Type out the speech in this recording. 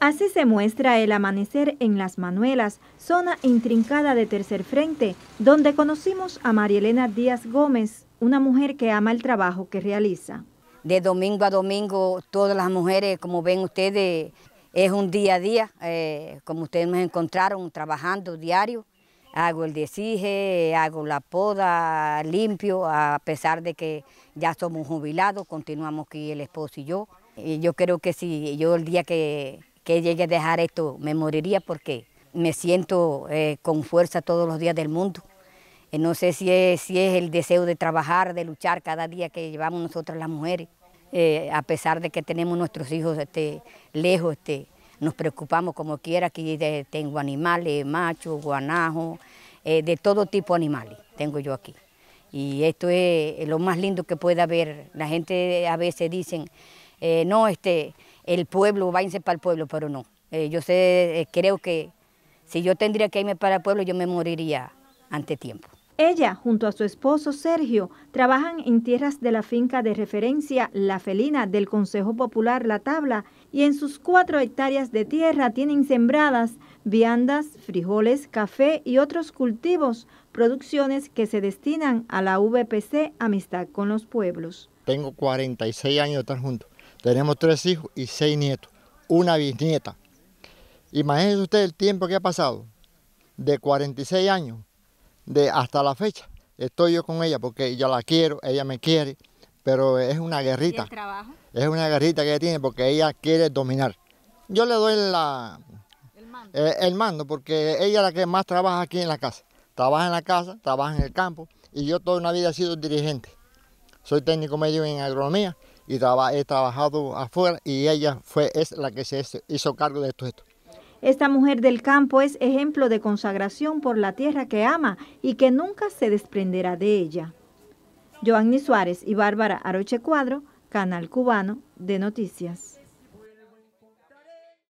Así se muestra el amanecer en Las Manuelas, zona intrincada de Tercer Frente, donde conocimos a Elena Díaz Gómez, una mujer que ama el trabajo que realiza. De domingo a domingo, todas las mujeres, como ven ustedes, es un día a día, eh, como ustedes nos encontraron trabajando diario. Hago el desige, hago la poda, limpio, a pesar de que ya somos jubilados, continuamos aquí el esposo y yo. Y yo creo que si yo el día que que llegue a dejar esto, me moriría porque me siento eh, con fuerza todos los días del mundo. Eh, no sé si es, si es el deseo de trabajar, de luchar cada día que llevamos nosotras las mujeres. Eh, a pesar de que tenemos nuestros hijos este, lejos, este, nos preocupamos como quiera, aquí tengo animales, machos, guanajos, de todo tipo de animales tengo yo aquí. Y esto es lo más lindo que puede haber. La gente a veces dicen, no, este, el pueblo, váyanse para el pueblo, pero no. Eh, yo sé, eh, creo que si yo tendría que irme para el pueblo, yo me moriría ante tiempo. Ella, junto a su esposo Sergio, trabajan en tierras de la finca de referencia La Felina del Consejo Popular La Tabla y en sus cuatro hectáreas de tierra tienen sembradas viandas, frijoles, café y otros cultivos, producciones que se destinan a la VPC Amistad con los Pueblos. Tengo 46 años de estar juntos tenemos tres hijos y seis nietos, una bisnieta. Imagínense usted el tiempo que ha pasado, de 46 años de hasta la fecha. Estoy yo con ella porque yo la quiero, ella me quiere, pero es una guerrita. Es una guerrita que ella tiene porque ella quiere dominar. Yo le doy la, el, mando. Eh, el mando porque ella es la que más trabaja aquí en la casa. Trabaja en la casa, trabaja en el campo y yo toda una vida he sido dirigente. Soy técnico medio en agronomía y he trabajado afuera y ella fue, es la que se hizo cargo de todo esto. Esta mujer del campo es ejemplo de consagración por la tierra que ama y que nunca se desprenderá de ella. Joanny Suárez y Bárbara Aroche Cuadro, Canal Cubano de Noticias.